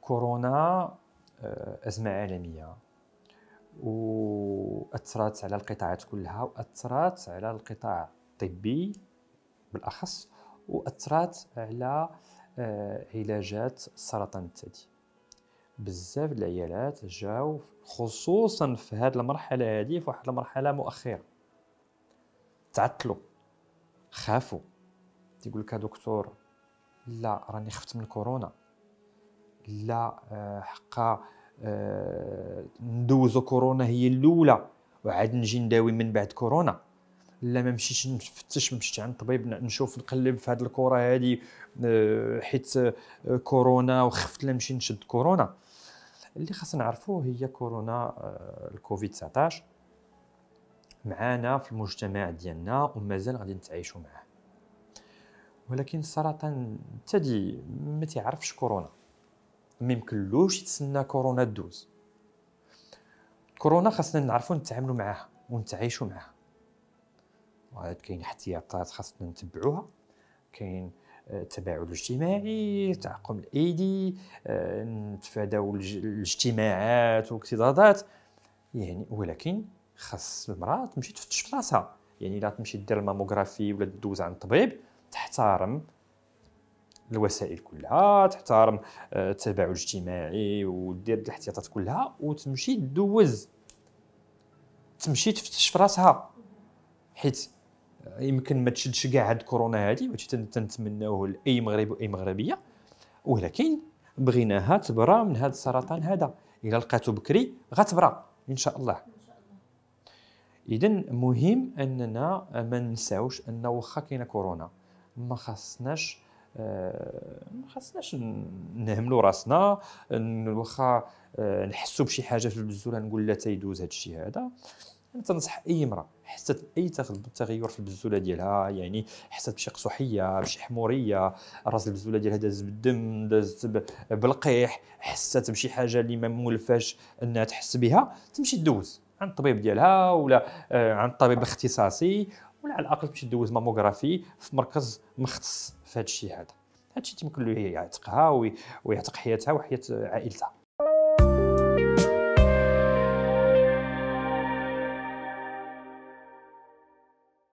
كورونا آه، أزمة عالمية وأثرت على القطاعات كلها وأثرت على القطاع الطبي بالأخص وأثرت على آه، علاجات سرطان الثدي بزاف العيالات جاو خصوصا في هذه المرحله هذه في واحد المرحله مؤخره تعطلوا خافوا تيقول لك دكتور لا راني خفت من كورونا لا آه، حقا آه، ندوزو كورونا هي الاولى وعاد نجي نداوي من بعد كورونا لا ما مشيتش نفتش مشيت عند طبيب نشوف نقلب في هذه الكره هذه آه، حيت كورونا وخفت لا نمشي نشد كورونا اللي خاصنا نعرفوه هي كورونا الكوفيد 19 معانا في المجتمع ديالنا ومازال غادي نتعايشوا معاه ولكن السرطان تدي ما تعرفش كورونا ما يمكنلوش يتسنى كورونا دوز كورونا خاصنا نعرفوا نتعاملوا معاها ونتعايشوا معاها وهاد كاين احتياطات خاصنا نتبعوها كاين آه، التباعد الاجتماعي تعقم الايدي آه، نتفاداو الاجتماعات والاكتظاظات يعني ولكن خاص المراه تمشي تفتش في راسها يعني لا تمشي دير الماموغرافي ولا تدوز عند الطبيب تحترم الوسائل كلها تحترم آه، التباعد الاجتماعي ودير الاحتياطات كلها وتمشي تدوز تمشي تفتش في راسها حيت آه، يمكن ما تشدش كاع هاد كورونا هادي واش تنتمناوه لاي مغرب واي مغربيه ولكن بغيناها تبرى من هاد السرطان هذا الا لقاتو بكري غتبرى ان شاء الله اذا مهم اننا ما ننساوش ان واخا كاينه كورونا ما خاصناش آه، ما خاصناش نهملوا راسنا واخا آه، نحسوا بشي حاجه في البزوله نقول لا تيدوز هذا الشيء هذا انا تنصح اي امراه حست باي تغير في البزوله ديالها يعني حست بشي قسوحيه بشي حموريه راس البزوله ديالها دازت بالدم دازت بالقيح حست بشي حاجه اللي ما مولفاش انها تحس بها تمشي دوز عند الطبيب ديالها ولا آه، عند طبيب اختصاصي ولا على الاقل تمشي دوز ماموغرافي في مركز مختص في هذا الشيء هذا هذا الشيء تيمكن له يعتقها ويعتق حياتها وحياه عائلتها